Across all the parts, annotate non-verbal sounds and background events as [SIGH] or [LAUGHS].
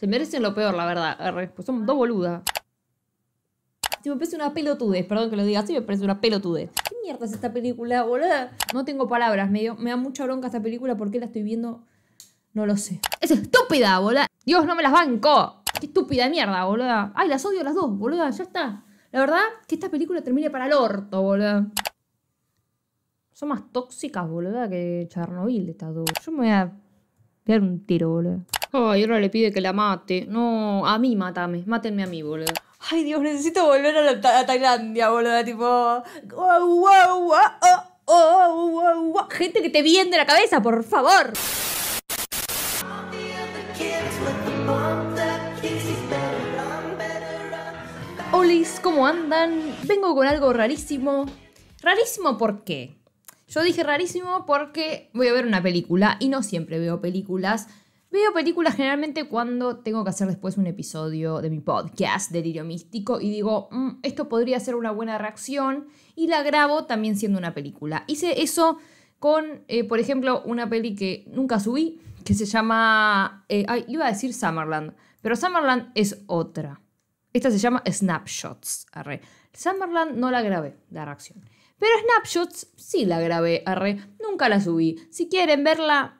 Se merecen lo peor, la verdad. Pues son dos boludas. Si me parece una pelotudez, perdón que lo diga así, me parece una pelotudez. ¿Qué mierda es esta película, boluda? No tengo palabras, me, me da mucha bronca esta película, ¿por qué la estoy viendo? No lo sé. Es estúpida, boluda. Dios, no me las banco. Qué estúpida mierda, boluda. Ay, las odio las dos, boluda, ya está. La verdad, que esta película termine para el orto, boluda. Son más tóxicas, boluda, que Chernobyl estas dos. Yo me voy a dar un tiro, Ay, ahora le pide que la mate. No, a mí mátame, Mátenme a mí, boludo. Ay, Dios, necesito volver a, Tailandia, boludo. Tipo. Oh, oh, Gente que te viene de la cabeza, por favor. Olis, ¿cómo andan? Vengo con algo rarísimo. ¿Rarísimo por qué? Yo dije rarísimo porque voy a ver una película y no siempre veo películas. Veo películas generalmente cuando tengo que hacer después un episodio de mi podcast, Delirio Místico, y digo, mm, esto podría ser una buena reacción, y la grabo también siendo una película. Hice eso con, eh, por ejemplo, una peli que nunca subí, que se llama, eh, ay, iba a decir Summerland, pero Summerland es otra. Esta se llama Snapshots, arre. Summerland no la grabé, la reacción. Pero Snapshots sí la grabé, arre. Nunca la subí. Si quieren verla,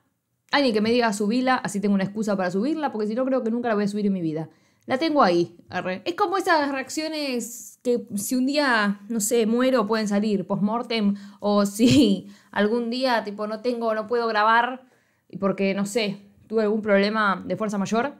Alguien que me diga subirla así tengo una excusa para subirla, porque si no creo que nunca la voy a subir en mi vida. La tengo ahí. Arre. Es como esas reacciones que si un día, no sé, muero pueden salir post-mortem o [LAUGHS] si algún día tipo no tengo, no puedo grabar porque, no sé, tuve algún problema de fuerza mayor,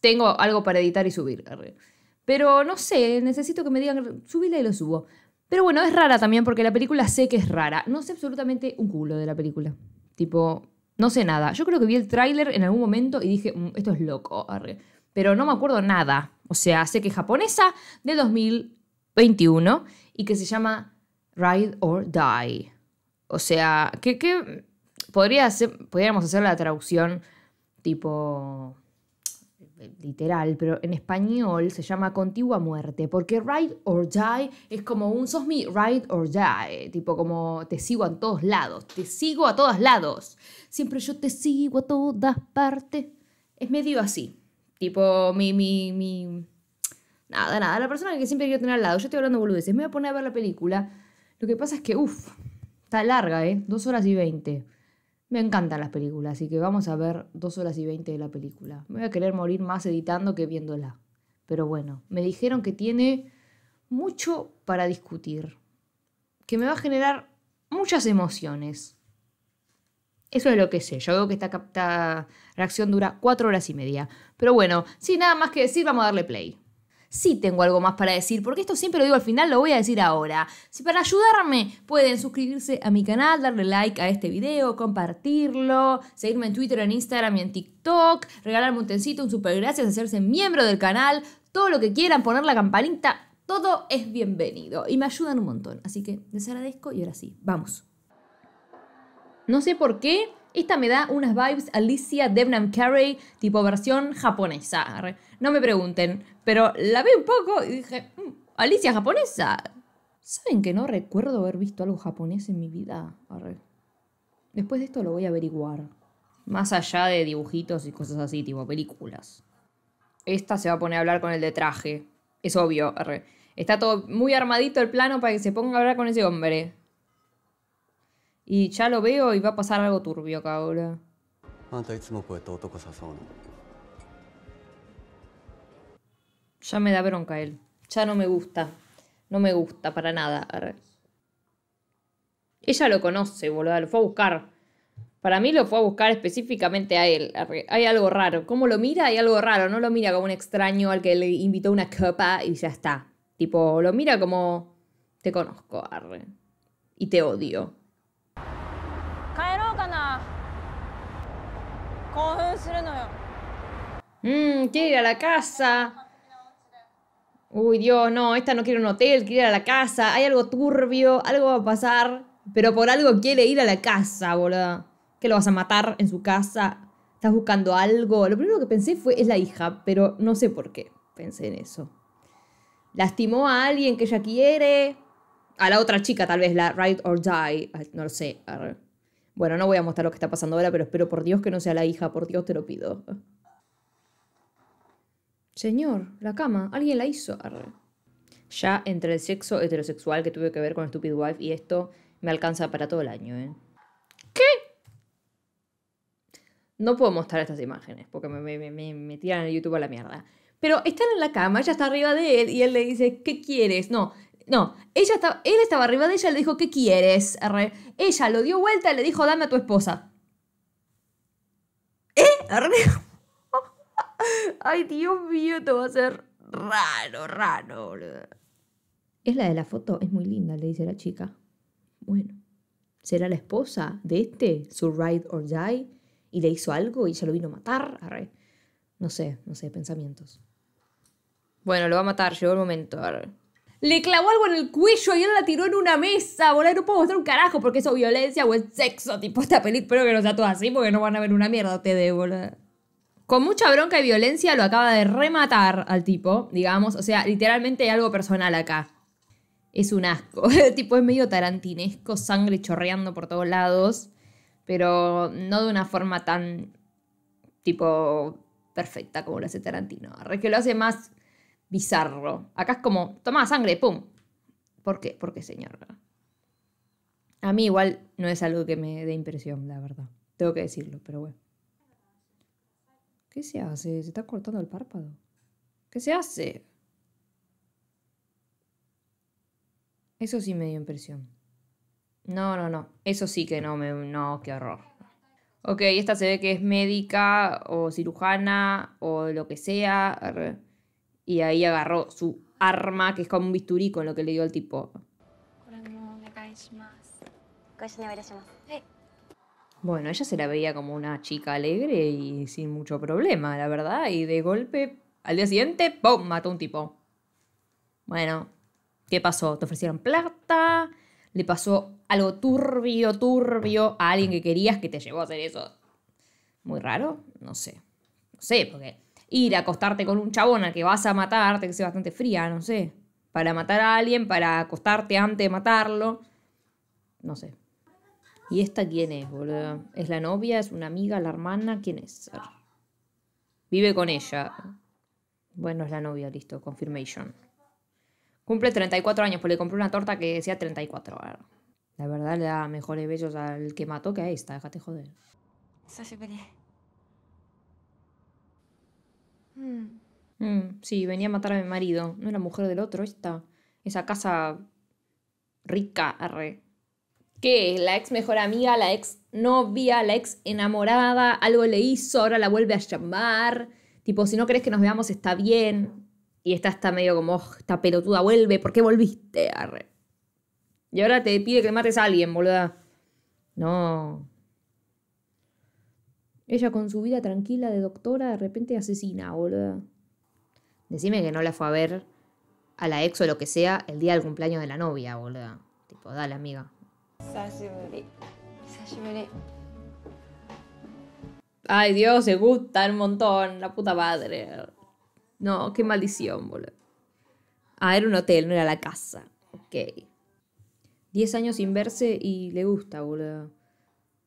tengo algo para editar y subir. Arre. Pero no sé, necesito que me digan, subila y lo subo. Pero bueno, es rara también porque la película sé que es rara. No sé absolutamente un culo de la película. Tipo, no sé nada. Yo creo que vi el tráiler en algún momento y dije, mm, esto es loco, pero no me acuerdo nada. O sea, sé que es japonesa de 2021 y que se llama Ride or Die. O sea, que, podríamos hacer la traducción tipo literal, pero en español se llama contigua muerte, porque ride or die es como un sos mi ride or die, tipo como te sigo a todos lados, te sigo a todos lados, siempre yo te sigo a todas partes. Es medio así, tipo mi, mi, mi... Nada, nada, la persona que siempre quiero tener al lado, yo estoy hablando boludeces, me voy a poner a ver la película, lo que pasa es que, uff, está larga, ¿eh? Dos horas y veinte. Me encantan las películas, así que vamos a ver dos horas y veinte de la película. Me voy a querer morir más editando que viéndola. Pero bueno, me dijeron que tiene mucho para discutir, que me va a generar muchas emociones. Eso es lo que sé. Yo veo que esta reacción dura cuatro horas y media. Pero bueno, sin nada más que decir, vamos a darle play sí tengo algo más para decir, porque esto siempre lo digo al final, lo voy a decir ahora. Si para ayudarme pueden suscribirse a mi canal, darle like a este video, compartirlo, seguirme en Twitter, en Instagram y en TikTok, regalarme un tencito, un super gracias, hacerse miembro del canal, todo lo que quieran, poner la campanita, todo es bienvenido y me ayudan un montón. Así que les agradezco y ahora sí, vamos. No sé por qué, esta me da unas vibes Alicia Devnam Carey, tipo versión japonesa. No me pregunten, pero la vi un poco y dije, mm, Alicia japonesa. ¿Saben que no recuerdo haber visto algo japonés en mi vida? Después de esto lo voy a averiguar. Más allá de dibujitos y cosas así, tipo películas. Esta se va a poner a hablar con el de traje. Es obvio, Está todo muy armadito el plano para que se ponga a hablar con ese hombre. Y ya lo veo y va a pasar algo turbio acá ahora. Ya me da bronca él. Ya no me gusta. No me gusta para nada. Ella lo conoce, boludo. Lo fue a buscar. Para mí lo fue a buscar específicamente a él. Hay algo raro. ¿Cómo lo mira? Hay algo raro. No lo mira como un extraño al que le invitó una copa y ya está. Tipo, lo mira como... Te conozco, arre. Y te odio. Mmm, quiere ir a la casa. Uy, Dios, no, esta no quiere un hotel, quiere ir a la casa. Hay algo turbio, algo va a pasar. Pero por algo quiere ir a la casa, boludo. ¿Qué lo vas a matar en su casa? ¿Estás buscando algo? Lo primero que pensé fue, es la hija, pero no sé por qué pensé en eso. Lastimó a alguien que ella quiere. A la otra chica, tal vez, la Ride or Die. No lo sé. Bueno, no voy a mostrar lo que está pasando ahora, pero espero por Dios que no sea la hija, por Dios te lo pido. Señor, la cama, alguien la hizo. Ya entre el sexo heterosexual que tuve que ver con Stupid Wife y esto, me alcanza para todo el año, ¿eh? ¿Qué? No puedo mostrar estas imágenes porque me, tiran el YouTube a la mierda. Pero están en la cama, ella está arriba de él y él le dice, ¿qué quieres? No, no, ella estaba, él estaba arriba de ella, le dijo, ¿qué quieres? Ella lo dio vuelta y le dijo, dame a tu esposa. ¿Eh? [LAUGHS] Ay, Dios mío, esto va a ser raro, raro, Es la de la foto, es muy linda, le dice la chica. Bueno, ¿será la esposa de este, su ride or die? Y le hizo algo y ya lo vino a matar. No sé, no sé, pensamientos. Bueno, lo va a matar, llegó el momento. Arre le clavó algo en el cuello y él la tiró en una mesa. Boludo, no puedo mostrar un carajo porque eso es violencia o es sexo. Tipo, esta película, espero que no sea todo así porque no van a ver una mierda, te debo, boludo. Con mucha bronca y violencia lo acaba de rematar al tipo, digamos. O sea, literalmente hay algo personal acá. Es un asco. [LAUGHS] El tipo, es medio tarantinesco, sangre chorreando por todos lados. Pero no de una forma tan, tipo, perfecta como lo hace Tarantino. Es que lo hace más bizarro. Acá es como, toma sangre, pum. ¿Por qué? ¿Por qué, señor? A mí igual no es algo que me dé impresión, la verdad. Tengo que decirlo, pero bueno. ¿Qué se hace? Se está cortando el párpado. ¿Qué se hace? Eso sí me dio impresión. No, no, no. Eso sí que no me. No, qué horror. Ok, esta se ve que es médica o cirujana o lo que sea. Y ahí agarró su arma, que es como un bisturí, con lo que le dio al tipo. Bueno, ella se la veía como una chica alegre y sin mucho problema, la verdad. Y de golpe, al día siguiente, ¡pum! mató a un tipo. Bueno, ¿qué pasó? ¿Te ofrecieron plata? ¿Le pasó algo turbio, turbio a alguien que querías que te llevó a hacer eso? Muy raro, no sé. No sé, porque ir a acostarte con un chabona que vas a matarte, que sea bastante fría, no sé. Para matar a alguien, para acostarte antes de matarlo. No sé. ¿Y esta quién es, boludo? ¿Es la novia? ¿Es una amiga? ¿La hermana? ¿Quién es? Vive con ella. Bueno, es la novia, listo. Confirmation. Cumple 34 años, pues le compré una torta que decía 34. La verdad le da mejores bellos al que mató que a esta, déjate joder. Mm. Mm, sí, venía a matar a mi marido, no era mujer del otro, esta. Esa casa rica, arre. ¿Qué? La ex mejor amiga, la ex novia, la ex enamorada, algo le hizo, ahora la vuelve a llamar. Tipo, si no crees que nos veamos, está bien. Y esta está medio como, oh, esta pelotuda vuelve, ¿por qué volviste? Arre. Y ahora te pide que mates a alguien, boluda. No. Ella con su vida tranquila de doctora de repente asesina, boluda. Decime que no la fue a ver a la ex o lo que sea el día del cumpleaños de la novia, boluda. Tipo, dale, amiga. Ay, Dios, se gusta un montón, la puta madre. No, qué maldición, boludo. Ah, era un hotel, no era la casa. Ok. Diez años sin verse y le gusta, boludo.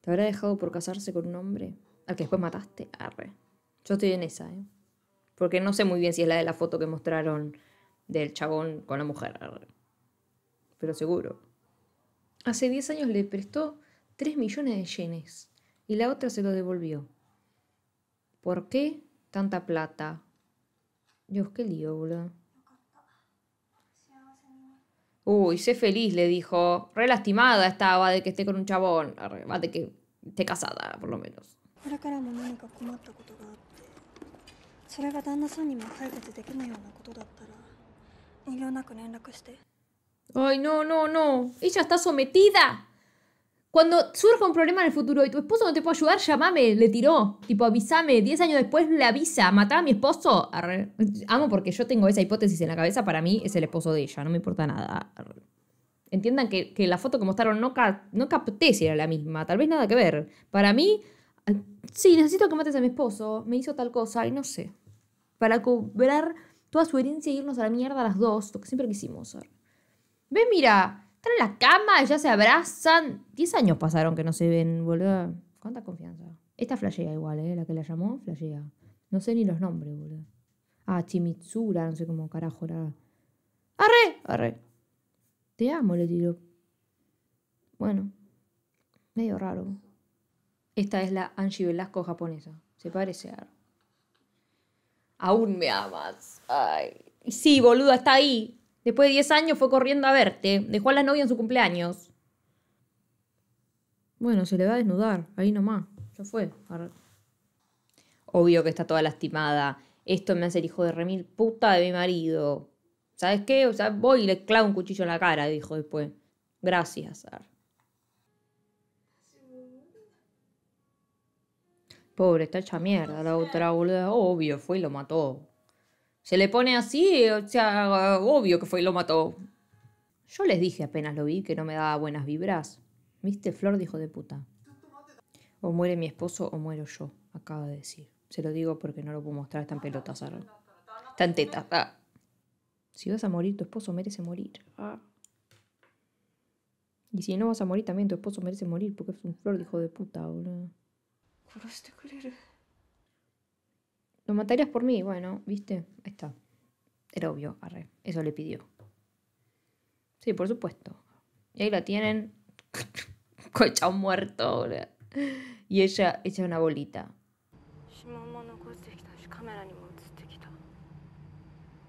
¿Te habrá dejado por casarse con un hombre? al que después mataste. Arre. Yo estoy en esa, ¿eh? Porque no sé muy bien si es la de la foto que mostraron del chabón con la mujer. Pero seguro. Hace 10 años le prestó 3 millones de yenes y la otra se lo devolvió. ¿Por qué tanta plata? Dios, qué lío, boludo. Uy, sé feliz, le dijo. Re lastimada estaba de que esté con un chabón. Arre, de que esté casada, por lo menos. Ay, no, no, no. Ella está sometida. Cuando surja un problema en el futuro y tu esposo no te puede ayudar, llamame, le tiró. Tipo, avísame. Diez años después le avisa. ¿Mataba a mi esposo. Amo porque yo tengo esa hipótesis en la cabeza. Para mí es el esposo de ella. No me importa nada. Entiendan que, la foto que mostraron no, no capté si era la misma. Tal vez nada que ver. Para mí, sí, necesito que mates a mi esposo, me hizo tal cosa, y no sé. Para cobrar toda su herencia Y irnos a la mierda las dos, lo que siempre quisimos. Ve, mira, están en la cama, ya se abrazan. Diez años pasaron que no se ven, boludo. ¿Cuánta confianza? Esta flashea igual, ¿eh? La que la llamó, flashea. No sé ni los nombres, boludo. Ah, Chimitsura, no sé cómo carajo era. ¡Arre! ¡Arre! Te amo, le tiro. Bueno, medio raro. Esta es la Angie Velasco japonesa. Se parece a... Aún me amas. Ay. sí, boluda, está ahí. Después de 10 años fue corriendo a verte. Dejó a la novia en su cumpleaños. Bueno, se le va a desnudar. Ahí nomás. Ya fue. Obvio que está toda lastimada. Esto me hace el hijo de remil puta de mi marido. ¿Sabes qué? O sea, voy y le clavo un cuchillo en la cara, dijo después. Gracias, Ar. Pobre, está hecha mierda la otra boluda. Obvio, fue y lo mató. Se le pone así, o sea, obvio que fue y lo mató. Yo les dije apenas lo vi que no me daba buenas vibras. ¿Viste, Flor, dijo de puta? O muere mi esposo o muero yo, acaba de decir. Se lo digo porque no lo puedo mostrar, están pelotas. Está en tetas. Ah. Si vas a morir, tu esposo merece morir. Ah. Y si no vas a morir, también tu esposo merece morir porque es un flor de hijo de puta, boludo. ¿Lo matarías por mí? Bueno, viste, ahí está. Era obvio, arre. Eso le pidió. Sí, por supuesto. Y ahí la tienen. [LAUGHS] Cocha muerto, Y ella echa una bolita.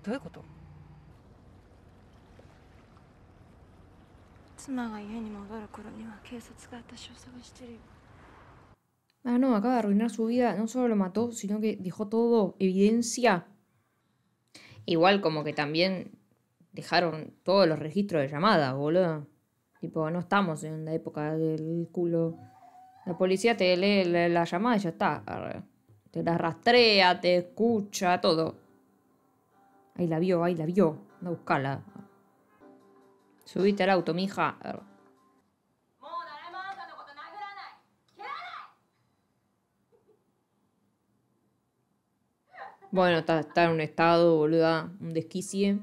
¿Qué Ah, no, acaba de arruinar su vida. No solo lo mató, sino que dejó todo evidencia. Igual como que también dejaron todos los registros de llamadas, boludo. Tipo, no estamos en la época del culo. La policía te lee la, llamada y ya está. Te la rastrea, te escucha, todo. Ahí la vio, ahí la vio. Anda a buscarla. Subiste al auto, mija. Bueno, está, en un estado, boluda, un desquicie.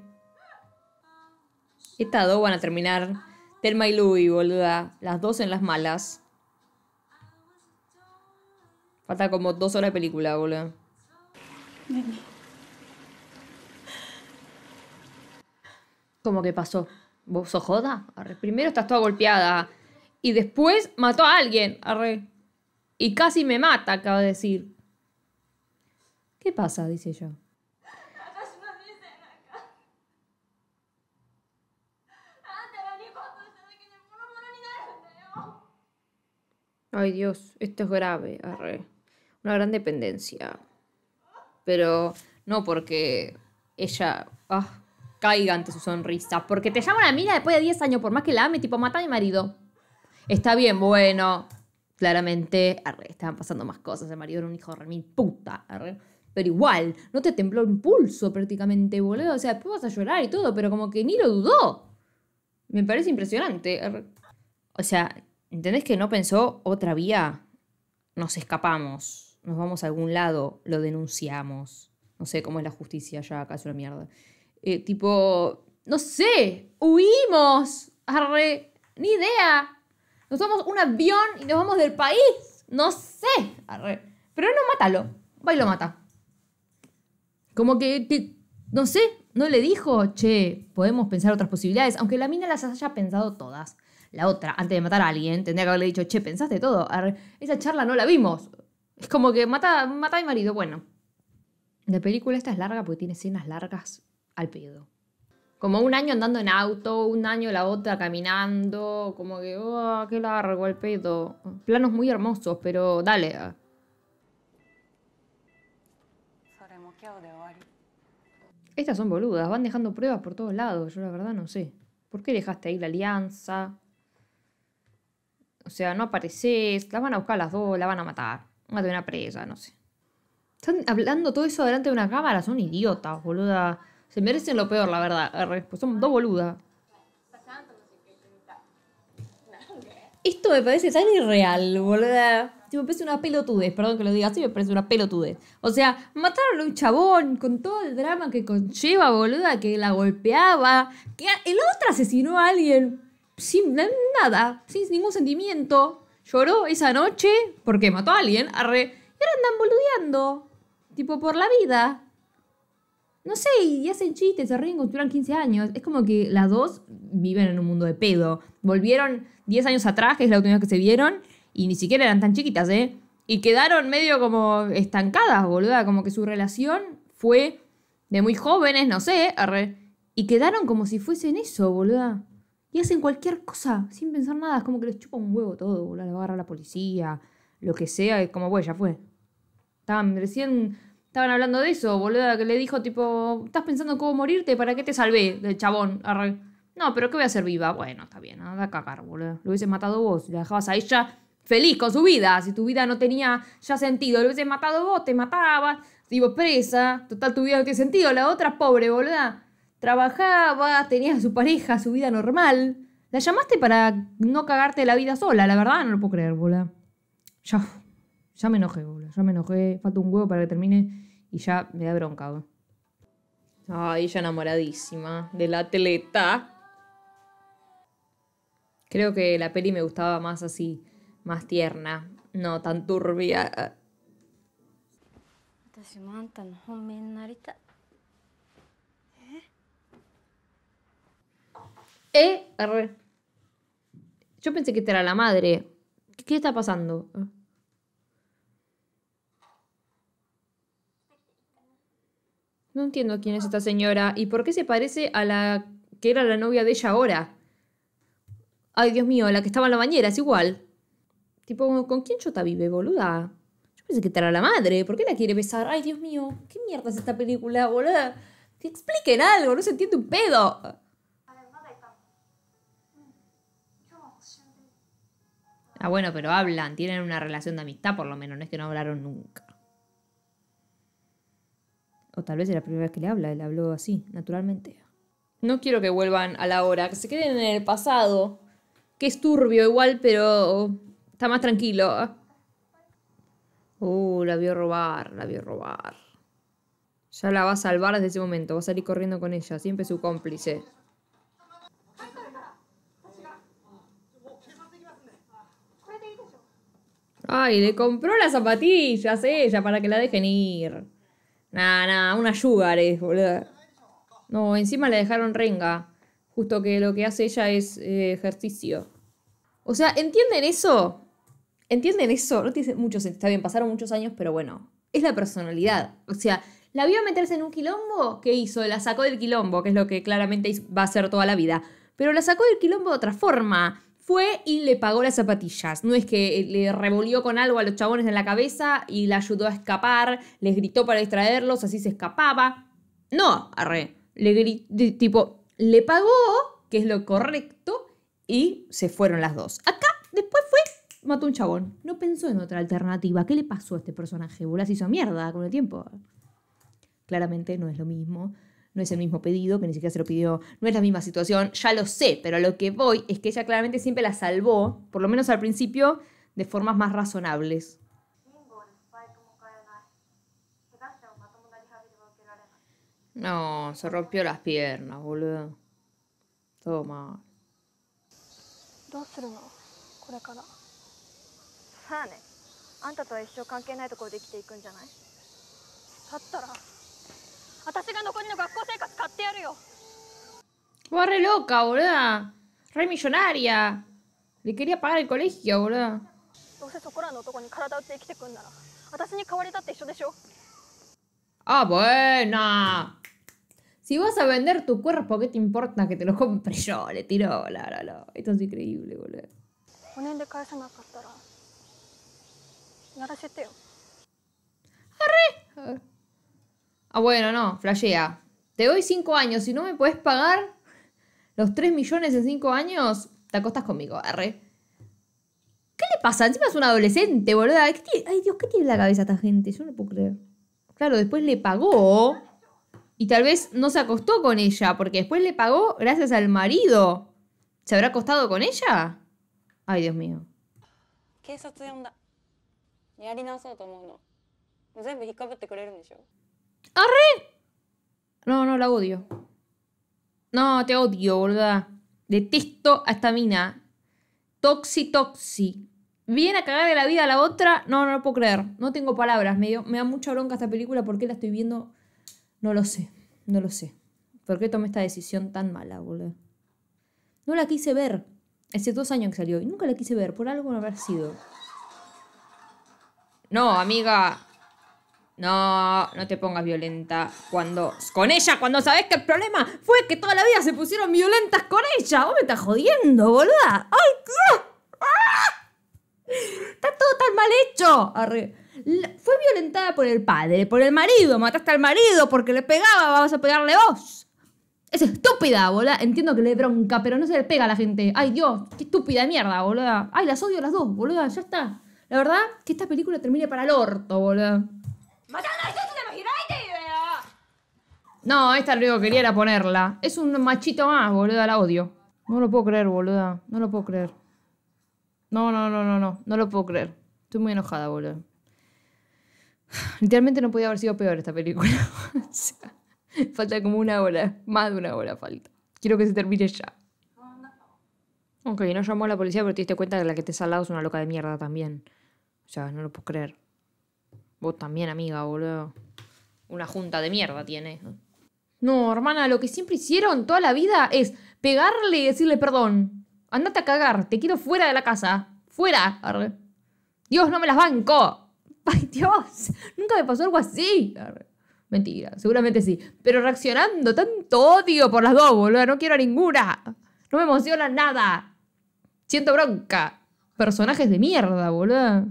Estas dos van a terminar Telma y Louie, boluda. Las dos en las malas. Falta como dos horas de película, boluda. ¿Cómo que pasó? ¿Vos sos joda? Arre. Primero estás toda golpeada. Y después mató a alguien. Arre. Y casi me mata, acaba de decir. ¿Qué pasa? dice yo. Ay Dios, esto es grave, arre. Una gran dependencia. Pero no porque ella ah, caiga ante su sonrisa. Porque te llama la mina después de 10 años, por más que la ame, tipo, mata a mi marido. Está bien, bueno. Claramente, arre, estaban pasando más cosas. El marido era un hijo de mil puta, arre pero igual, no te tembló un pulso prácticamente, boludo. O sea, después vas a llorar y todo, pero como que ni lo dudó. Me parece impresionante. O sea, ¿entendés que no pensó otra vía? Nos escapamos, nos vamos a algún lado, lo denunciamos. No sé cómo es la justicia ya, acá es una mierda. Eh, tipo, no sé, huimos. Arre, ni idea. Nos tomamos un avión y nos vamos del país. No sé. Pero no mátalo. Va y lo mata. Como que, no sé, no le dijo, che, podemos pensar otras posibilidades, aunque la mina las haya pensado todas. La otra, antes de matar a alguien, tendría que haberle dicho, che, pensaste todo. esa charla no la vimos. Es como que mata, mata a mi marido. Bueno, la película esta es larga porque tiene escenas largas al pedo. Como un año andando en auto, un año la otra caminando, como que, oh, qué largo el pedo. Planos muy hermosos, pero dale. Ah. Estas son boludas, van dejando pruebas por todos lados, yo la verdad no sé. ¿Por qué dejaste ahí la alianza? O sea, no apareces, las van a buscar las dos, la van a matar. Van a tener una presa, no sé. Están hablando todo eso delante de una cámara, son idiotas, boluda. Se merecen lo peor, la verdad. Pues son dos boludas. Esto me parece tan irreal, boluda me parece una pelotudez, perdón que lo diga así, me parece una pelotudez. O sea, mataron a un chabón con todo el drama que conlleva, boluda, que la golpeaba, que el otro asesinó a alguien sin nada, sin ningún sentimiento. Lloró esa noche porque mató a alguien, y ahora andan boludeando, tipo por la vida. No sé, y hacen chistes, se ríen, 15 años. Es como que las dos viven en un mundo de pedo. Volvieron 10 años atrás, que es la última vez que se vieron, y ni siquiera eran tan chiquitas, ¿eh? Y quedaron medio como estancadas, boluda, como que su relación fue de muy jóvenes, no sé, arre, y quedaron como si fuesen eso, boluda. Y hacen cualquier cosa, sin pensar nada, es como que les chupa un huevo todo, boluda, a agarra la policía, lo que sea, como, bueno, ya fue. Estaban recién Estaban hablando de eso, boluda, que le dijo, tipo, ¿estás pensando cómo morirte? ¿Para qué te salvé? Del chabón. Arre. No, pero ¿qué voy a hacer viva? Bueno, está bien, anda a cagar, boluda. Lo hubieses matado vos, la dejabas a ella feliz con su vida. Si tu vida no tenía ya sentido, lo hubiese matado vos, te matabas, te presa, total tu vida no tiene sentido, la otra pobre, boluda. Trabajaba, tenía a su pareja, su vida normal. La llamaste para no cagarte la vida sola, la verdad, no lo puedo creer, boluda. Ya, ya me enojé, boluda, ya me enojé. Falta un huevo para que termine y ya me da bronca, Ay, ella enamoradísima De la atleta. Creo que la peli me gustaba más así más tierna, no tan turbia. Eh, Yo pensé que esta era la madre. qué está pasando? No entiendo quién es esta señora y por qué se parece a la que era la novia de ella ahora. Ay, Dios mío, la que estaba en la bañera, es igual. Tipo, ¿con quién chota vive, boluda? Yo pensé que era la madre. ¿Por qué la quiere besar? Ay, Dios mío, ¿qué mierda es esta película, boluda? Que expliquen algo, no se entiende un pedo. Ah, bueno, pero hablan, tienen una relación de amistad por lo menos, no es que no hablaron nunca. O tal vez es la primera vez que le habla, él habló así, naturalmente. No quiero que vuelvan a la hora, que se queden en el pasado, que es turbio igual, pero Está más tranquilo. Uh, la vio robar, la vio robar. Ya la va a salvar desde ese momento. Va a salir corriendo con ella. Siempre su cómplice. Ay, le compró las zapatillas ella para que la dejen ir. Nah, nah, una sugar es, boludo. No, encima le dejaron renga. Justo que lo que hace ella es eh, ejercicio. O sea, ¿entienden eso? ¿Entienden eso? No tiene mucho Está bien, pasaron muchos años, pero bueno, es la personalidad. O sea, ¿la vio meterse en un quilombo? ¿Qué hizo? La sacó del quilombo, que es lo que claramente va a hacer toda la vida. Pero la sacó del quilombo de otra forma. Fue y le pagó las zapatillas. No es que eh, le revolvió con algo a los chabones en la cabeza y la ayudó a escapar, les gritó para distraerlos, así se escapaba. No, arre. Le gritó, tipo, le pagó, que es lo correcto, y se fueron las dos. Acá después mató un chabón. No pensó en otra alternativa. ¿Qué le pasó a este personaje? Bolas hizo mierda con el tiempo. Claramente no es lo mismo. No es el mismo pedido, que ni siquiera se lo pidió. No es la misma situación. Ya lo sé, pero a lo que voy es que ella claramente siempre la salvó, por lo menos al principio, de formas más razonables. No, se rompió las piernas, boludo. Todo mal. からねあんたとは一生関係ないところで生きていくんじゃないだったら私が残りの学校生活買ってやるよ Va re loca, boluda. Re millonaria. Le quería pagar el colegio, boluda. どうせそこらの男に体打って生きてくんなら、私に代わりだって一緒でしょ Ah, buena. Si vas a vender tu cuerpo, ¿qué te importa que te lo compre yo? Le tiró, la, la, la. Esto es increíble, boludo. 5年で返さなかったら racheteo. ¡Arre! Ah, bueno, no, flashea. Te doy 5 años, si no me puedes pagar los 3 millones en 5 años, te acostas conmigo, arre. ¿Qué le pasa? Encima es un adolescente, boluda. Ay, Dios, ¿qué tiene en la cabeza esta gente? Yo no puedo creer. Claro, después le pagó y tal vez no se acostó con ella, porque después le pagó gracias al marido. ¿Se habrá acostado con ella? Ay, Dios mío. ¿Qué es esto de やり直そうと思うの全部引っかぶってくれるんでしょ ¡Arre! No, no, la odio. No, te odio, boluda. Detesto a esta mina. Toxi, toxi. Viene a cagar de la vida a la otra. No, no lo puedo creer. No tengo palabras. Me, me da mucha bronca esta película. ¿Por qué la estoy viendo? No lo sé. No lo sé. ¿Por qué tomé esta decisión tan mala, boludo? No la quise ver. Hace dos años que salió y nunca la quise ver. Por algo no habrá sido. No, amiga. No, no te pongas violenta cuando... Con ella, cuando sabes que el problema fue que toda la vida se pusieron violentas con ella. Vos me estás jodiendo, boluda. ¡Ay, ah. Está todo tan mal hecho. Fue violentada por el padre, por el marido. Mataste al marido porque le pegaba, vas a pegarle vos. Es estúpida, boluda. Entiendo que le bronca, pero no se le pega a la gente. Ay, Dios, qué estúpida mierda, boluda. Ay, las odio las dos, boluda. Ya está. La verdad, que esta película termine para el orto, boludo. No, esta lo que quería era ponerla. Es un machito más, boluda, la odio. No lo puedo creer, boluda. No lo puedo creer. No, no, no, no, no. No lo puedo creer. Estoy muy enojada, boluda. Literalmente no podía haber sido peor esta película. [LAUGHS] o sea, falta como una hora. Más de una hora falta. Quiero que se termine ya. Ok, no llamó a la policía, pero te diste cuenta que la que te salado es una loca de mierda también. O sea, no lo puedo creer. Vos también, amiga, boludo. Una junta de mierda tiene. No, hermana, lo que siempre hicieron toda la vida es pegarle y decirle perdón. Andate a cagar, te quiero fuera de la casa. Fuera. Dios, no me las banco. [LAUGHS] Ay, Dios, nunca me pasó algo así. Mentira, seguramente sí. Pero reaccionando, tanto odio por las dos, boludo. No quiero a ninguna. No me emociona nada. Siento bronca. Personajes de mierda, boludo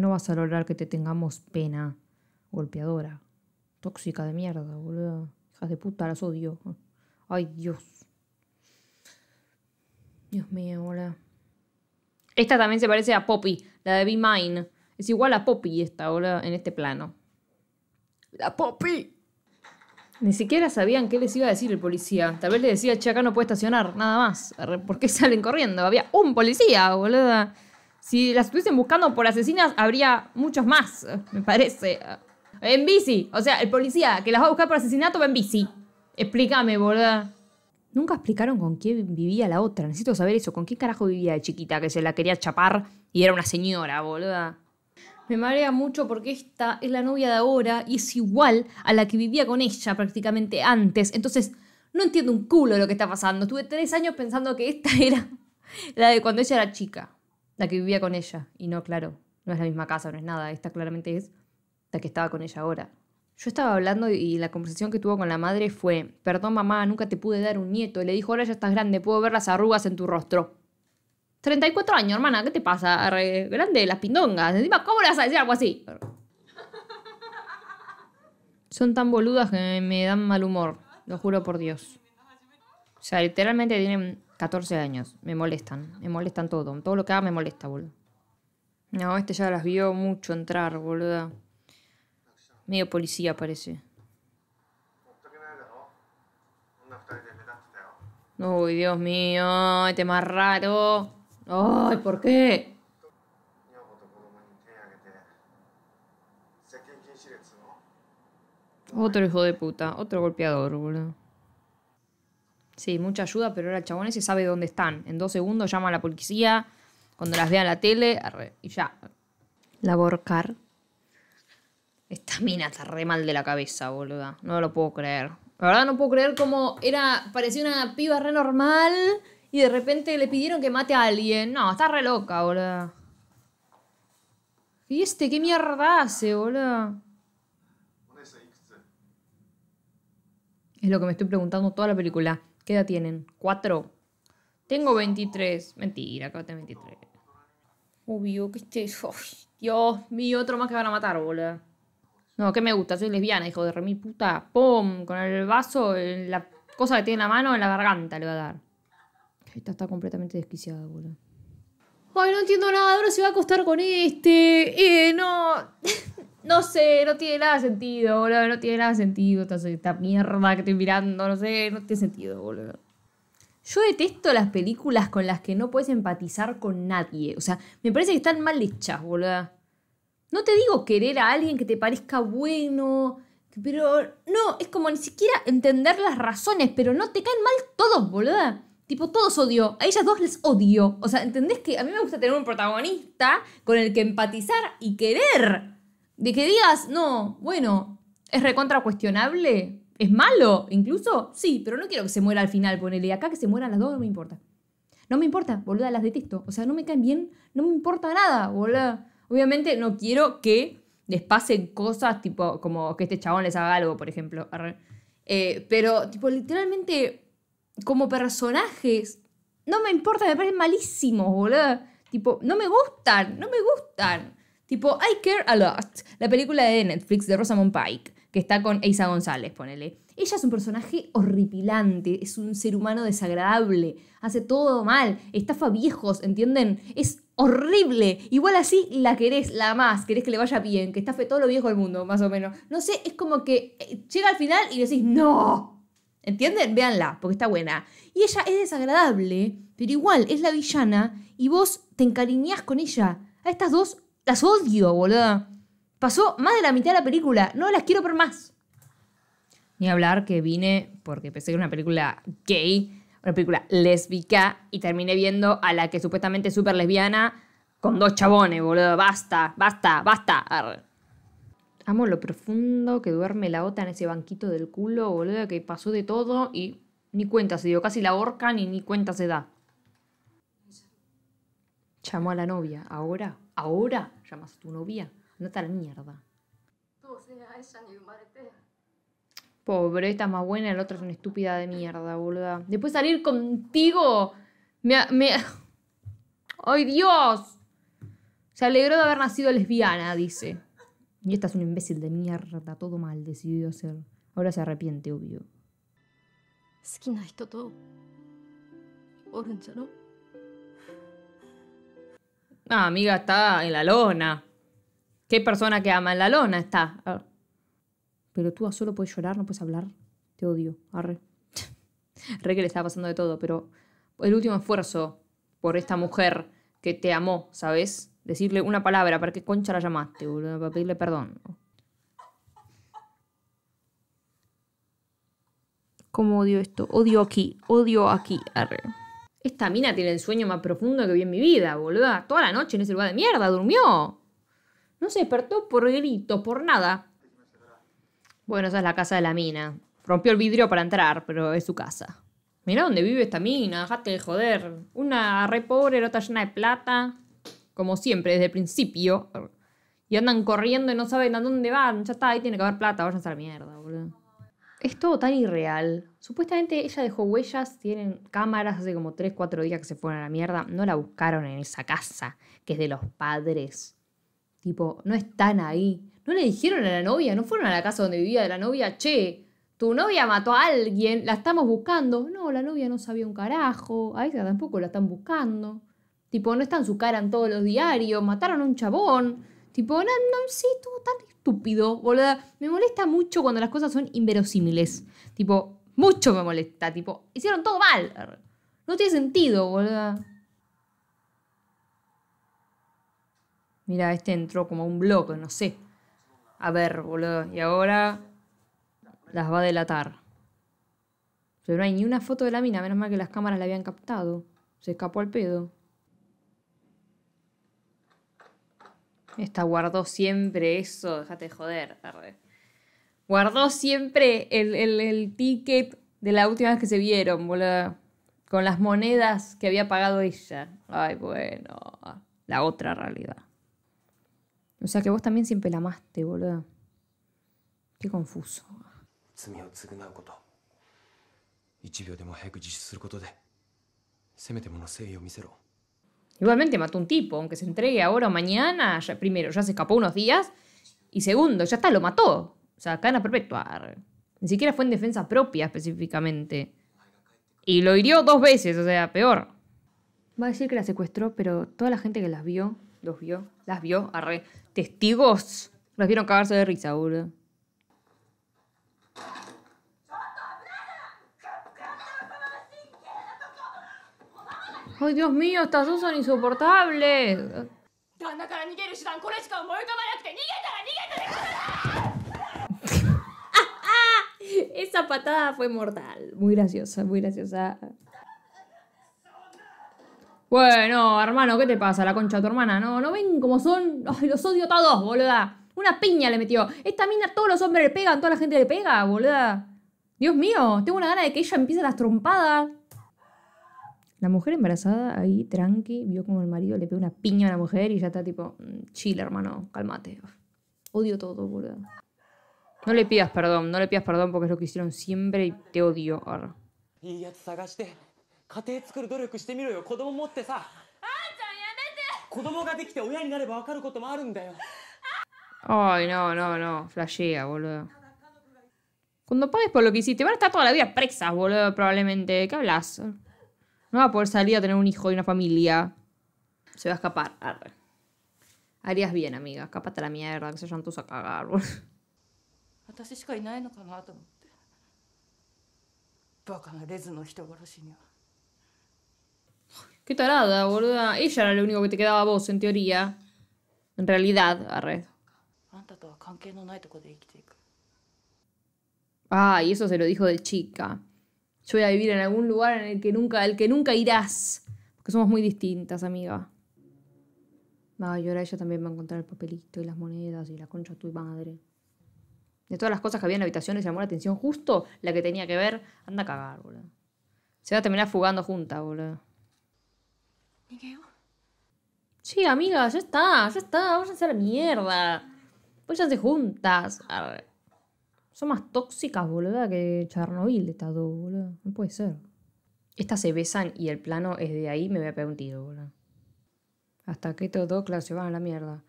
no vas a lograr que te tengamos pena, golpeadora, tóxica de mierda, boludo. Hijas de puta, las odio. Ay, Dios. Dios mío, hola. Esta también se parece a Poppy, la de Be Mine. Es igual a Poppy esta, ahora en este plano. ¡La Poppy! Ni siquiera sabían qué les iba a decir el policía. Tal vez le decía, che, acá no puede estacionar, nada más. ¿Por qué [LAUGHS] salen corriendo? Había un policía, boluda. Si las estuviesen buscando por asesinas, habría muchos más, me parece. En bici. O sea, el policía que las va a buscar por asesinato va en bici. Explícame, boluda. Nunca explicaron con quién vivía la otra. Necesito saber eso. ¿Con qué carajo vivía de chiquita que se la quería chapar y era una señora, boluda? Me marea mucho porque esta es la novia de ahora y es igual a la que vivía con ella prácticamente antes. Entonces, no entiendo un culo lo que está pasando. Estuve tres años pensando que esta [LAUGHS] era la de cuando ella era chica, la que vivía con ella. Y no, claro, no es la misma casa, no es nada. Esta claramente es la que estaba con ella ahora. Yo estaba hablando y la conversación que tuvo con la madre fue, perdón mamá, nunca te pude dar un nieto. Y le dijo, ahora ya estás grande, puedo ver las arrugas en tu rostro. 34 años, hermana, ¿qué te pasa? grande las pindongas. Encima, ¿cómo le vas a decir algo así? Son tan boludas que me dan mal humor, lo juro por Dios. O sea, literalmente tienen 14 años. Me molestan, me molestan todo. Todo lo que haga me molesta, boludo. No, este ya las vio mucho entrar, boluda. Medio policía parece. Uy, Dios mío, este más raro. Ay, ¿por qué? Otro hijo de puta, otro golpeador, boludo. Sí, mucha ayuda, pero ahora el chabón ese sabe dónde están. En dos segundos llama a la policía, cuando las vea en la tele, y ya. La Borcar. Esta mina está re mal de la cabeza, boluda. No lo puedo creer. La verdad no puedo creer cómo era, parecía una piba re normal y de repente le pidieron que mate a alguien. No, está re loca, boludo. ¿Y este qué mierda hace, boludo? Es lo que me estoy preguntando toda la película. ¿Qué edad tienen? ¿Cuatro? Tengo 23. Mentira, acabo de 23. Obvio que este... Dios mío, otro más que van a matar, boludo. No, que me gusta, soy lesbiana, hijo de remi puta. ¡Pum! Con el vaso, la cosa que tiene en la mano, en la garganta le va a dar. Esta está completamente desquiciada, boludo. Ay, no entiendo nada, ahora se va a acostar con este. Eh, no. [LAUGHS] no sé, no tiene nada sentido, boludo. No tiene nada sentido esta, esta mierda que estoy mirando, no sé, no tiene sentido, boludo. Yo detesto las películas con las que no puedes empatizar con nadie. O sea, me parece que están mal hechas, boludo. No te digo querer a alguien que te parezca bueno, pero no, es como ni siquiera entender las razones, pero no te caen mal todos, boluda. Tipo, todos odio. A ellas dos les odio. O sea, ¿entendés que a mí me gusta tener un protagonista con el que empatizar y querer? De que digas, no, bueno, es recontra cuestionable, es malo, incluso, sí, pero no quiero que se muera al final, ponele. Acá que se mueran las dos no me importa. No me importa, boluda, las detesto. O sea, no me caen bien, no me importa nada, boluda. Obviamente no quiero que les pasen cosas tipo como que este chabón les haga algo, por ejemplo. Eh, pero, tipo, literalmente como personajes, no me importa, me parecen malísimos, boludo. Tipo, no me gustan, no me gustan. Tipo, I Care a Lot, la película de Netflix de Rosamund Pike, que está con Isa González, ponele. Ella es un personaje horripilante, es un ser humano desagradable, hace todo mal, estafa viejos, ¿entienden? Es horrible. Igual así la querés, la más, querés que le vaya bien, que estafe todo lo viejo del mundo, más o menos. No sé, es como que eh, llega al final y decís, no, ¿Entienden? Véanla, porque está buena. Y ella es desagradable, pero igual es la villana y vos te encariñás con ella. A estas dos las odio, boludo. Pasó más de la mitad de la película, no las quiero por más. Ni hablar que vine porque pensé que era una película gay, una película lésbica, y terminé viendo a la que supuestamente es súper lesbiana con dos chabones, boludo. Basta, basta, basta. Amo lo profundo que duerme la OTA en ese banquito del culo, boludo, que pasó de todo y ni cuenta se dio. Casi la horca ni ni cuenta se da. Llamó a la novia. ¿Ahora? ¿Ahora? ¿Llamas a tu novia? no a la mierda. Pobre, esta es más buena, el otro es una estúpida de mierda, boluda. Después salir contigo. Me, me... [LAUGHS] ¡Ay, Dios! Se alegró de haber nacido lesbiana, dice. Y esta es un imbécil de mierda, todo mal decidido a hacer. Ahora se arrepiente, obvio. Ah, amiga, está en la lona. ¿Qué persona que ama en la lona está? Pero tú solo puedes llorar, no puedes hablar. Te odio. Arre. [LAUGHS] Re que le estaba pasando de todo, pero el último esfuerzo por esta mujer que te amó, ¿sabes? Decirle una palabra, ¿para qué concha la llamaste, boludo? Para pedirle perdón. ¿Cómo odio esto? Odio aquí, odio aquí, arre. Esta mina tiene el sueño más profundo que vi en mi vida, boluda. Toda la noche en ese lugar de mierda, durmió. No se despertó por gritos, por nada. Bueno, esa es la casa de la mina. Rompió el vidrio para entrar, pero es su casa. Mira dónde vive esta mina, dejate de joder. Una re pobre, la otra llena de plata como siempre, desde el principio. Y andan corriendo y no saben a dónde van. Ya está, ahí tiene que haber plata, vayan a la mierda, boludo. Es todo tan irreal. Supuestamente ella dejó huellas, tienen cámaras hace como 3, 4 días que se fueron a la mierda. No la buscaron en esa casa, que es de los padres. Tipo, no están ahí. No le dijeron a la novia, no fueron a la casa donde vivía de la novia, che, tu novia mató a alguien, la estamos buscando. No, la novia no sabía un carajo, a ella tampoco la están buscando. Tipo, no está en su cara en todos los diarios, mataron a un chabón. Tipo, no, no, sí, estuvo tan estúpido, boluda. Me molesta mucho cuando las cosas son inverosímiles. Tipo, mucho me molesta. Tipo, hicieron todo mal. No tiene sentido, boluda. Mira, este entró como un bloque, no sé. A ver, boludo. Y ahora las va a delatar. Pero no hay ni una foto de la mina, menos mal que las cámaras la habían captado. Se escapó al pedo. Esta guardó siempre eso, déjate de joder. Guardó siempre el, ticket de la última vez que se vieron, boludo. Con las monedas que había pagado ella. Ay, bueno. La otra realidad. O sea que vos también siempre la amaste, boludo. Qué confuso. 1 misero. Igualmente mató un tipo, aunque se entregue ahora o mañana, primero, ya se escapó unos días, y segundo, ya está, lo mató. O sea, cadena perpetua. Ni siquiera fue en defensa propia específicamente. Y lo hirió dos veces, o sea, peor. Va a decir que la secuestró, pero toda la gente que las vio, los vio, las vio, arre, testigos, las vieron cagarse de risa, boludo. ¡Ay, Dios mío! Estas dos son insoportables. [LAUGHS] Esa patada fue mortal. Muy graciosa, muy graciosa. Bueno, hermano, ¿qué te pasa? La concha de tu hermana. No, no ven como son. Ay, los odio todos, boluda. Una piña le metió. Esta mina, todos los hombres le pegan, toda la gente le pega, boluda. Dios mío, tengo una gana de que ella empiece las trompadas. La mujer embarazada ahí, tranqui, vio como el marido le pega una piña a la mujer y ya está tipo, mm, chile hermano, calmate. Odio todo, boludo. No le pidas perdón, no le pidas perdón porque es lo que hicieron siempre y te odio ahora. Ay, no, no, no. Flashea, boludo. Cuando pagues por lo que hiciste, van a estar toda la vida presas, boludo, probablemente. ¿Qué hablas? No va a poder salir a tener un hijo y una familia. Se va a escapar. Arre. Harías bien, amiga. Escápate a la mierda, que se vayan todos a cagar. Qué tarada, boluda. Ella era lo único que te quedaba a vos, en teoría. En realidad, arre. Ah, y eso se lo dijo de chica. Yo voy a vivir en algún lugar en el que nunca, el que nunca irás. Porque somos muy distintas, amiga. No, y ahora ella también va a encontrar el papelito y las monedas y la concha de tu madre. De todas las cosas que había en la habitación, le llamó la atención justo la que tenía que ver. Anda a cagar, boludo. Se va a terminar fugando junta, boludo. Sí, amiga, ya está, ya está. Váyanse a la mierda. Váyanse juntas. ver. Son más tóxicas, boluda, que Chernobyl estas dos, boludo. No puede ser. Estas se besan y el plano es de ahí, me voy a pegar un tiro, boludo. Hasta que estos dos, claro, se van a la mierda.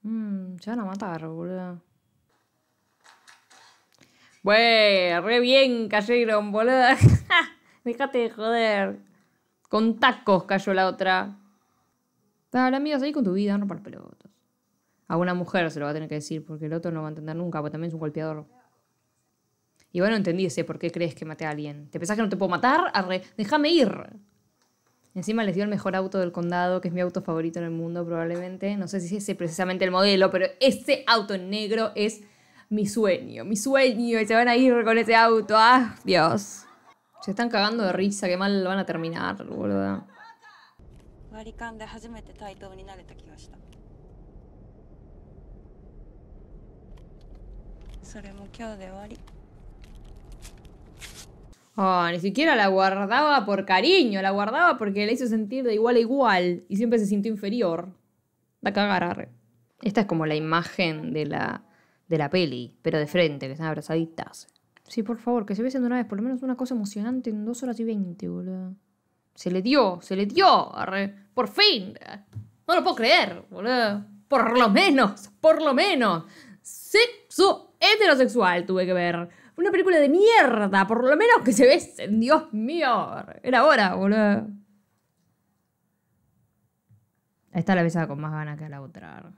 Mmm, se van a matar, boludo. Bueno, re bien cayeron, boluda. [LAUGHS] Dejate de joder. Con tacos cayó la otra. Dale, amigos, ahí con tu vida, no para el pelota. A una mujer se lo va a tener que decir, porque el otro no va a entender nunca, porque también es un golpeador. Y bueno, entendí ese por qué crees que maté a alguien. ¿Te pensás que no te puedo matar? Arre, déjame ir. Encima les dio el mejor auto del condado, que es mi auto favorito en el mundo probablemente. No sé si ese es precisamente el modelo, pero este auto negro es mi sueño, mi sueño. Y se van a ir con ese auto. ¡Ah, Dios! Se están cagando de risa, qué mal lo van a terminar, boludo. それも今日で終わり。Oh, ah, ni siquiera la guardaba por cariño, la guardaba porque la hizo sentir de igual a igual y siempre se sintió inferior. Da cagar, arre. Esta es como la imagen de la, de la peli, pero de frente, que están abrazaditas. Sí, por favor, que se besen de una vez, por lo menos una cosa emocionante en dos horas y veinte, boludo. Se le dio, se le dio, arre. Por fin. No lo puedo creer, boludo. Por lo menos, por lo menos. Sexo heterosexual tuve que ver. Una película de mierda, por lo menos que se besen, Dios mío. Era hora, boludo. está la besada con más ganas que a la otra.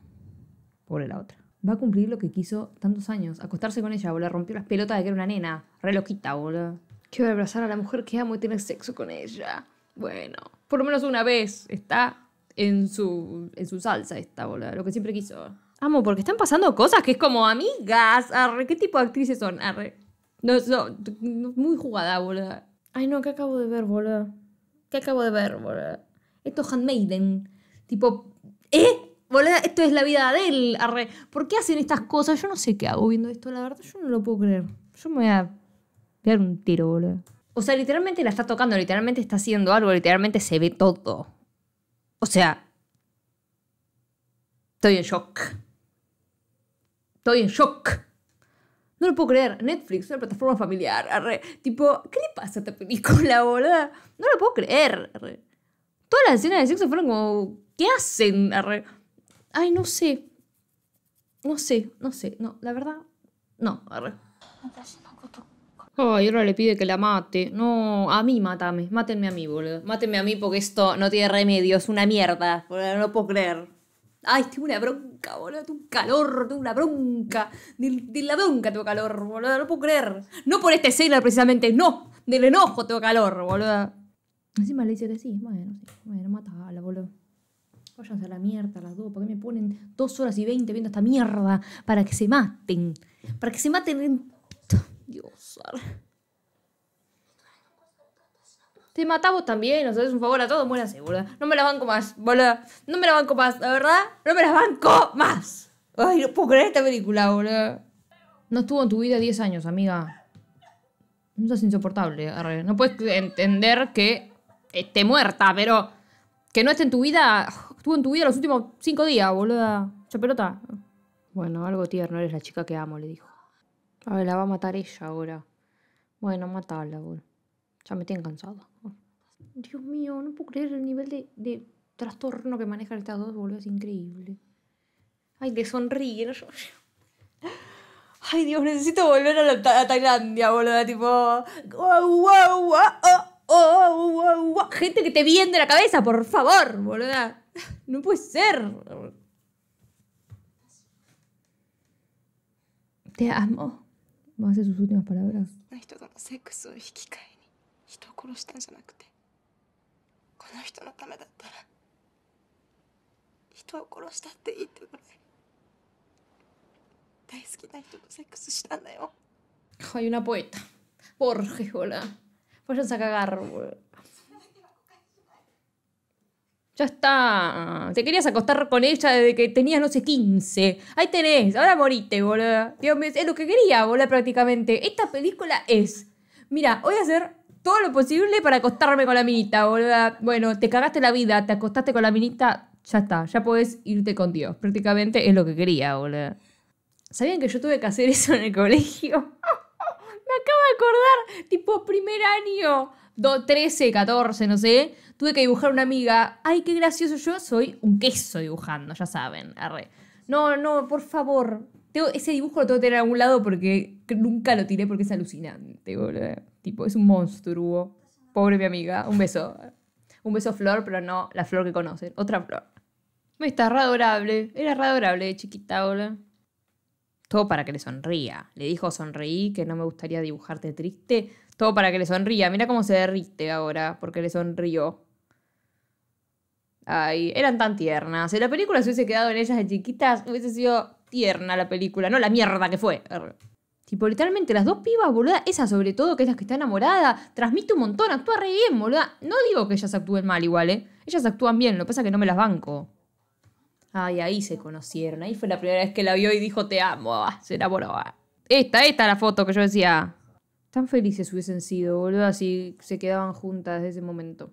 Pobre la otra. Va a cumplir lo que quiso tantos años. Acostarse con ella, boludo. Rompió las pelotas de que era una nena. Re loquita, boludo. Quiero abrazar a la mujer que amo y tener sexo con ella. Bueno, por lo menos una vez está en su, en su salsa esta, boludo. Lo que siempre quiso. Amo, porque están pasando cosas que es como amigas. Arre, ¿qué tipo de actrices son? Arre. No, no, muy jugada, boluda. Ay, no, ¿qué acabo de ver, boluda? ¿Qué acabo de ver, boluda? Esto es handmaiden. Tipo, ¿eh? Boluda, esto es la vida de él. Arre. ¿Por qué hacen estas cosas? Yo no sé qué hago viendo esto, la verdad. Yo no lo puedo creer. Yo me voy a dar un tiro, boludo. O sea, literalmente la está tocando, literalmente está haciendo algo, literalmente se ve todo. O sea, estoy en shock. Estoy en shock. No lo puedo creer. Netflix, una plataforma familiar. Arre. Tipo, ¿qué le pasa a esta película, boluda? No lo puedo creer. Todas las escenas de sexo fueron como, ¿qué hacen? Arre. Ay, no sé. No sé, no sé. No, la verdad, no. Arre. Ay, ahora le pide que la mate. No, a mí mátame. Mátenme a mí, boludo. Mátenme a mí porque esto no tiene remedio. Es una mierda. No lo puedo creer. Ay, estoy una bronca boludo. Tengo un calor, tengo una bronca. De, la bronca tengo calor, boludo. No puedo creer. No por este escena precisamente, no. Del enojo tengo calor, boludo. Encima le dice que sí. Bueno, sí. Bueno, la boludo. Váyanse a la mierda las dos. ¿Por qué me ponen dos horas y veinte viendo esta mierda? Para que se maten. Para que se maten en... Dios. Te matamos también, sea, es un favor a todos, muérase, boludo. No me la banco más, boludo. No me la banco más, la verdad, no me la banco más. Ay, no puedo creer esta película, boludo. No estuvo en tu vida 10 años, amiga. No es insoportable, No puedes entender que esté muerta, pero que no esté en tu vida. Estuvo en tu vida los últimos 5 días, boluda. Chapelota. Bueno, algo tierno, eres la chica que amo, le dijo. A ver, la va a matar ella ahora. Bueno, matala, boludo. Ya me tienen cansado Dios mío, no puedo creer el nivel de, trastorno que manejan estas dos Es increíble. Ay, que sonríe. Ay, Dios, necesito volver a, la, Tailandia, boludo. Tipo. Oh, oh, Gente que te viende la cabeza, por favor, boluda. No puede ser. Te amo. Vamos a hacer sus últimas palabras. Hay una poeta. Borges, hola. Váyanse pues a cagar, boludo. Ya está. Te querías acostar con ella desde que tenías, no sé, 15. Ahí tenés. Ahora moriste, boludo. Dios mío, es lo que quería, boludo, prácticamente. Esta película es. Mira, voy a hacer todo lo posible para acostarme con la minita, boludo. Bueno, te cagaste la vida, te acostaste con la minita, ya está, ya puedes irte con Dios. Prácticamente es lo que quería, boludo. ¿Sabían que yo tuve que hacer eso en el colegio? [LAUGHS] Me acabo de acordar, tipo primer año, 13, 14, no sé. Tuve que dibujar una amiga. Ay, qué gracioso, yo soy un queso dibujando, ya saben. No, no, por favor, ese dibujo lo tengo que tener en algún lado porque nunca lo tiré porque es alucinante, boludo. Tipo, es un monstruo. Pobre mi amiga. Un beso. Un beso flor, pero no la flor que conocen. Otra flor. Me está adorable. Era adorable chiquita, boludo. Todo para que le sonría. Le dijo sonreí que no me gustaría dibujarte triste. Todo para que le sonría. Mira cómo se derrite ahora porque le sonrió. Ay, eran tan tiernas. Si la película se hubiese quedado en ellas de chiquitas, hubiese sido tierna la película, no la mierda que fue. Tipo, literalmente, las dos pibas, boluda, esa sobre todo, que es la que está enamorada, transmite un montón, actúa re bien, boluda. No digo que ellas actúen mal igual, ¿eh? Ellas actúan bien, lo que pasa es que no me las banco. Ay, ahí se conocieron, ahí fue la primera vez que la vio y dijo, te amo, ah, se enamoró. Esta, ah". Esta, esta la foto que yo decía. Tan felices hubiesen sido, boluda, si se quedaban juntas desde ese momento.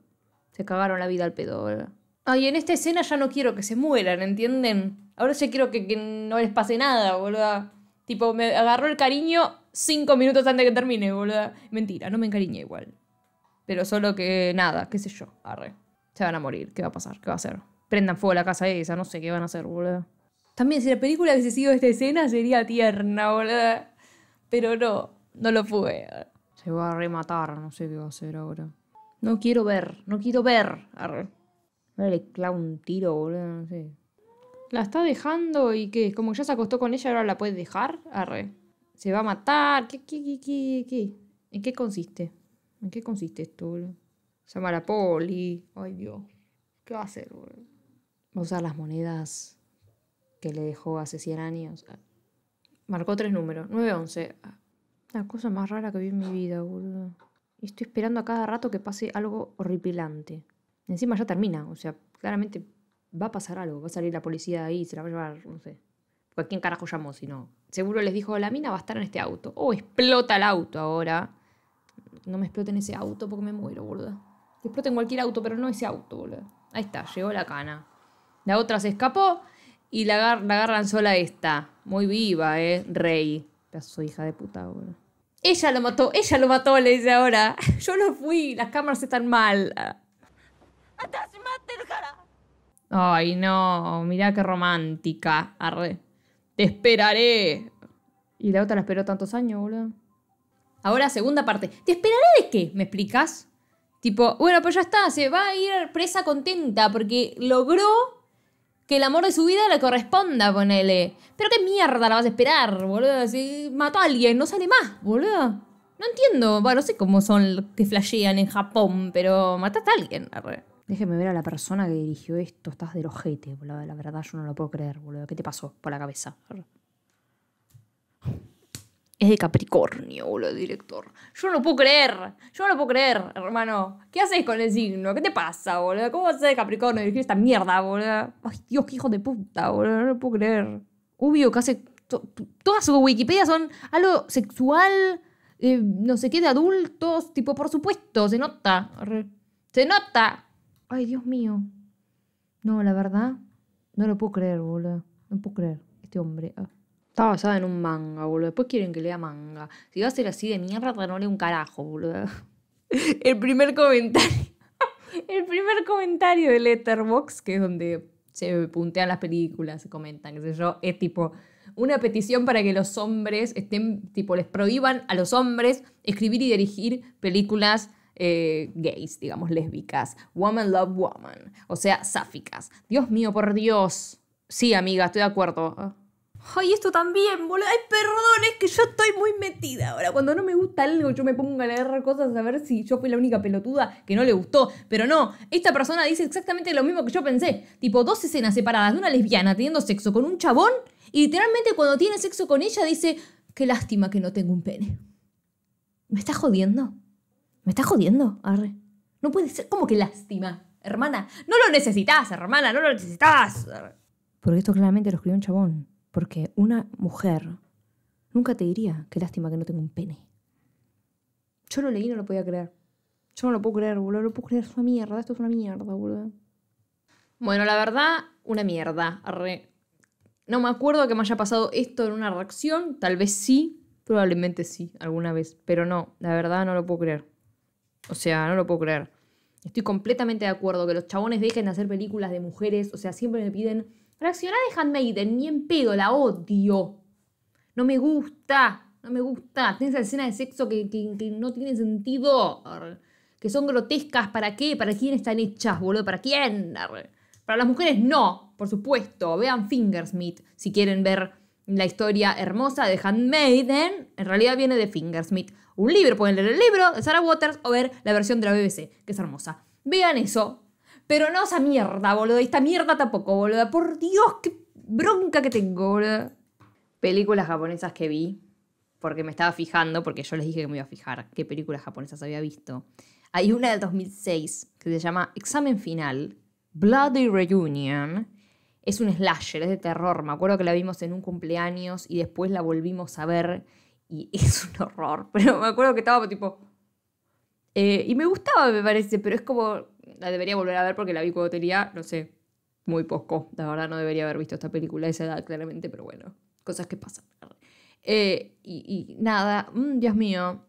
Se cagaron la vida al pedo, boluda. Ay, en esta escena ya no quiero que se mueran, ¿entienden? Ahora sí quiero que, no les pase nada, boluda. Tipo, me agarró el cariño cinco minutos antes de que termine, boluda. Mentira, no me encariñé igual. Pero solo que nada, qué sé yo, arre. Se van a morir, ¿qué va a pasar? ¿Qué va a hacer? Prendan fuego a la casa esa, no sé qué van a hacer, boluda. También si la película hubiese se esta escena sería tierna, boluda. Pero no, no lo fue. Se va a rematar, no sé qué va a hacer ahora. No quiero ver, no quiero ver. Arre le clavo un tiro, boludo, no sé. La está dejando y que como ya se acostó con ella, ahora la puede dejar. Arre. Se va a matar. ¿Qué, qué, qué, qué, qué? en qué consiste? ¿En qué consiste esto, boludo? llama la Poli. Ay, Dios. ¿Qué va a hacer, boludo? Va a usar las monedas que le dejó hace 100 años. Marcó tres números. 9-11. La cosa más rara que vi en mi vida, boludo. estoy esperando a cada rato que pase algo horripilante. Encima ya termina, o sea, claramente va a pasar algo, va a salir la policía de ahí, se la va a llevar, no sé. Porque a quién carajo llamó si no. Seguro les dijo, la mina va a estar en este auto. O oh, explota el auto ahora. No me exploten ese auto porque me muero, boludo. exploten cualquier auto, pero no ese auto, boludo. Ahí está, llegó la cana. La otra se escapó y la, la agarran sola esta. Muy viva, eh. Rey. su hija de puta, boludo. Ella lo mató, ella lo mató, le dice ahora. [LAUGHS] Yo lo fui, las cámaras están mal. Ay, no, mirá qué romántica. Arre. Te esperaré. Y la otra la esperó tantos años, boludo. Ahora, segunda parte. ¿Te esperaré de qué? ¿Me explicas? Tipo, bueno, pues ya está, se va a ir presa contenta porque logró que el amor de su vida le corresponda, ponele. Pero qué mierda la vas a esperar, boludo. Si mató a alguien, no sale más, boludo. No entiendo. Bueno, no sé cómo son los que flashean en Japón, pero mataste a alguien, arre. Déjeme ver a la persona que dirigió esto. Estás de ojete, boludo. La verdad, yo no lo puedo creer, boludo. ¿Qué te pasó por la cabeza? Es de Capricornio, boludo, director. Yo no lo puedo creer. Yo no lo puedo creer, hermano. ¿Qué haces con el signo? ¿Qué te pasa, boludo? ¿Cómo vas a de Capricornio dirigir esta mierda, boludo? Ay, Dios, qué hijo de puta, boludo. No lo puedo creer. Obvio que hace. Todas sus Wikipedia son algo sexual, eh, no sé qué, de adultos. Tipo, por supuesto, se nota. Se nota. Ay, Dios mío. No, la verdad, no lo puedo creer, boludo. No puedo creer, este hombre. Ah. Está basada en un manga, boludo. Después quieren que lea manga. Si va a ser así de mierda, no un carajo, boludo. [LAUGHS] El primer comentario. [LAUGHS] El primer comentario de Letterbox, que es donde se puntean las películas, se comentan, qué sé yo, es tipo una petición para que los hombres estén, tipo, les prohíban a los hombres escribir y dirigir películas eh, gays, digamos lésbicas, woman love woman, o sea, sáficas. Dios mío, por Dios. Sí, amiga, estoy de acuerdo. Ah. Ay, esto también, boludo. Ay, perdón, es que yo estoy muy metida ahora. Cuando no me gusta algo, yo me pongo a leer cosas a ver si yo fui la única pelotuda que no le gustó. Pero no, esta persona dice exactamente lo mismo que yo pensé. Tipo, dos escenas separadas de una lesbiana teniendo sexo con un chabón y literalmente cuando tiene sexo con ella dice, qué lástima que no tengo un pene. ¿Me está jodiendo? ¿Me estás jodiendo? Arre. No puede ser. ¿Cómo que lástima? Hermana, no lo necesitas, hermana, no lo necesitas. Porque esto claramente lo escribió un chabón. Porque una mujer nunca te diría qué lástima que no tengo un pene. Yo lo leí y no lo podía creer. Yo no lo puedo creer, boludo. No lo puedo creer. Es una mierda. Esto es una mierda, boludo. Bueno, la verdad, una mierda. Arre. No me acuerdo que me haya pasado esto en una reacción. Tal vez sí. Probablemente sí, alguna vez. Pero no, la verdad no lo puedo creer. O sea, no lo puedo creer. Estoy completamente de acuerdo que los chabones dejen de hacer películas de mujeres. O sea, siempre me piden, reaccioná de Handmaiden, ni en pedo, la odio. No me gusta, no me gusta. Tienes esa escena de sexo que, no tiene sentido. Que son grotescas, ¿para qué? ¿Para quién están hechas, boludo? ¿Para quién? Para las mujeres no, por supuesto. Vean Fingersmith si quieren ver la historia hermosa de Handmaiden. En realidad viene de Fingersmith un libro. Pueden leer el libro de Sarah Waters o ver la versión de la BBC, que es hermosa. Vean eso. Pero no esa mierda, boludo. esta mierda tampoco, boludo. Por Dios, qué bronca que tengo, boludo. Películas japonesas que vi. Porque me estaba fijando, porque yo les dije que me iba a fijar qué películas japonesas había visto. Hay una del 2006 que se llama Examen Final, Bloody Reunion. Es un slasher, es de terror. Me acuerdo que la vimos en un cumpleaños y después la volvimos a ver y [LAUGHS] es un horror, [LAUGHS] pero me acuerdo que estaba tipo... Eh, y me gustaba, me parece, pero es como... La debería volver a ver porque la vi cuando tenía, no sé, muy poco. La verdad no debería haber visto esta película a esa edad, claramente, pero bueno, cosas que pasan. Eh, y, nada, mm, Dios mío,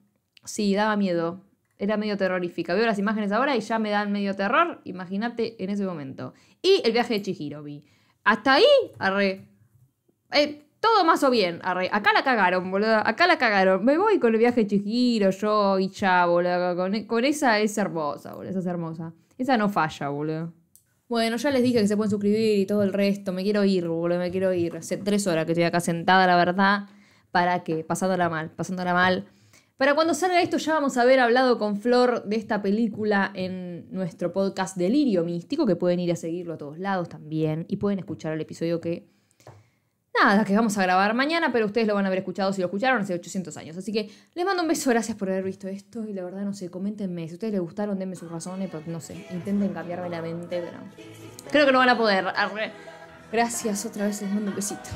sí, daba miedo. Era medio terrorífica. Veo las imágenes ahora y ya me dan medio terror. Imagínate en ese momento. Y el viaje de Chihiro vi. Hasta ahí, arre. Eh, todo más o bien. acá la cagaron, boludo. Acá la cagaron. Me voy con el viaje de yo y ya, boludo. Con, con, esa es hermosa, boludo. Esa es hermosa. Esa no falla, boludo. Bueno, ya les dije que se pueden suscribir y todo el resto. Me quiero ir, boludo. Me quiero ir. Hace tres horas que estoy acá sentada, la verdad. ¿Para qué? Pasándola mal, pasándola mal. Para cuando salga esto ya vamos a haber hablado con Flor de esta película en nuestro podcast Delirio Místico, que pueden ir a seguirlo a todos lados también y pueden escuchar el episodio que nada, que vamos a grabar mañana, pero ustedes lo van a haber escuchado si lo escucharon hace 800 años. Así que les mando un beso, gracias por haber visto esto y la verdad no sé, coméntenme, si ustedes les gustaron, denme sus razones, no sé, intenten cambiarme la mente, pero creo que no van a poder. Gracias, otra vez les mando un besito.